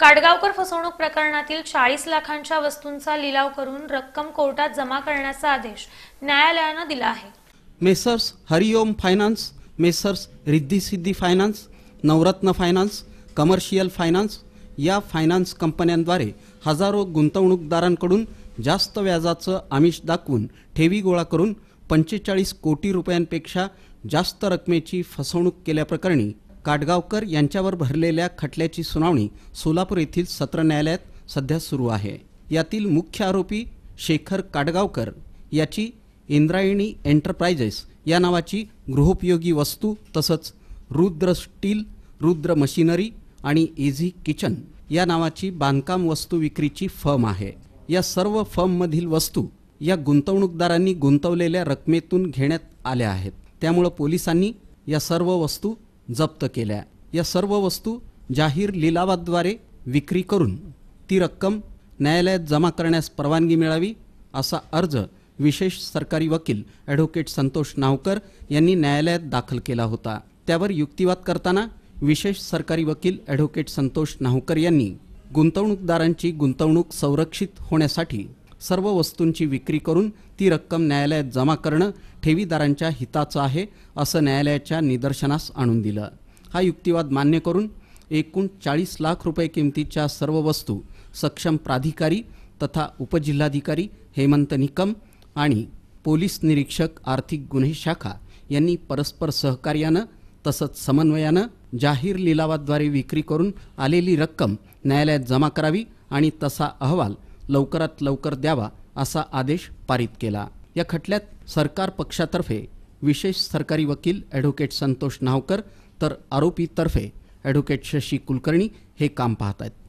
काडगावकर फसवणूक प्रकरणातील चाळीस लाखांच्या वस्तूंचा लिलाव करून रक्कम कोर्टात जमा करण्याचा आदेश न्यायालयानं दिला आहे Messrs Hariom finance Messrs Siddhi finance Navratna finance commercial finance या फायनान्स कंपन्यांद्वारे हजारो गुंतवणूकदारांकडून जास्त व्याजाचं आमिष दाखवून ठेवी गोळा करून पंचेचाळीस कोटी रुपयांपेक्षा जास्त रकमेची फसवणूक केल्याप्रकरणी काटगावकर यांच्यावर भरलेल्या खटल्याची सुनावणी सोलापूर येथील सत्र न्यायालयात सध्या सुरू आहे यातील मुख्य आरोपी शेखर काडगावकर याची इंद्रायणी एंटरप्राइजेस या नावाची गृहोपयोगी वस्तू तसंच रुद्र स्टील रुद्र मशिनरी आणि इझी किचन या नावाची बांधकाम वस्तू विक्रीची फर्म आहे या सर्व फर्ममधील वस्तू या गुंतवणूकदारांनी गुंतवलेल्या रकमेतून घेण्यात आल्या आहेत त्यामुळं पोलिसांनी या सर्व वस्तू जप्त केल्या या सर्व वस्तू जाहीर लिलावाद्वारे विक्री करून ती रक्कम न्यायालयात जमा करण्यास परवानगी मिळावी असा अर्ज विशेष सरकारी वकील ॲडव्होकेट संतोष नावकर यांनी न्यायालयात दाखल केला होता त्यावर युक्तिवाद करताना विशेष सरकारी वकील ॲडव्होकेट संतोष नावकर यांनी गुंतवणूकदारांची गुंतवणूक संरक्षित होण्यासाठी सर्व वस्तूंची विक्री करून ती रक्कम न्यायालयात जमा करणं ठेवीदारांच्या हिताचं आहे असं न्यायालयाच्या निदर्शनास आणून दिलं हा युक्तिवाद मान्य करून एकूण चाळीस लाख रुपये किमतीच्या सर्व वस्तू सक्षम प्राधिकारी तथा उपजिल्हाधिकारी हेमंत निकम आणि पोलीस निरीक्षक आर्थिक गुन्हे शाखा यांनी परस्पर सहकार्यानं तसंच समन्वयानं जाहीर लिलावाद्वारे विक्री करून आलेली रक्कम न्यायालयात जमा करावी आणि तसा अहवाल लवकरात लवकर द्यावा असा आदेश पारित केला या खटल्यात सरकार पक्षातर्फे विशेष सरकारी वकील ॲडव्होकेट संतोष नावकर तर आरोपीतर्फे ॲडव्होकेट शशी कुलकर्णी हे काम पाहत आहेत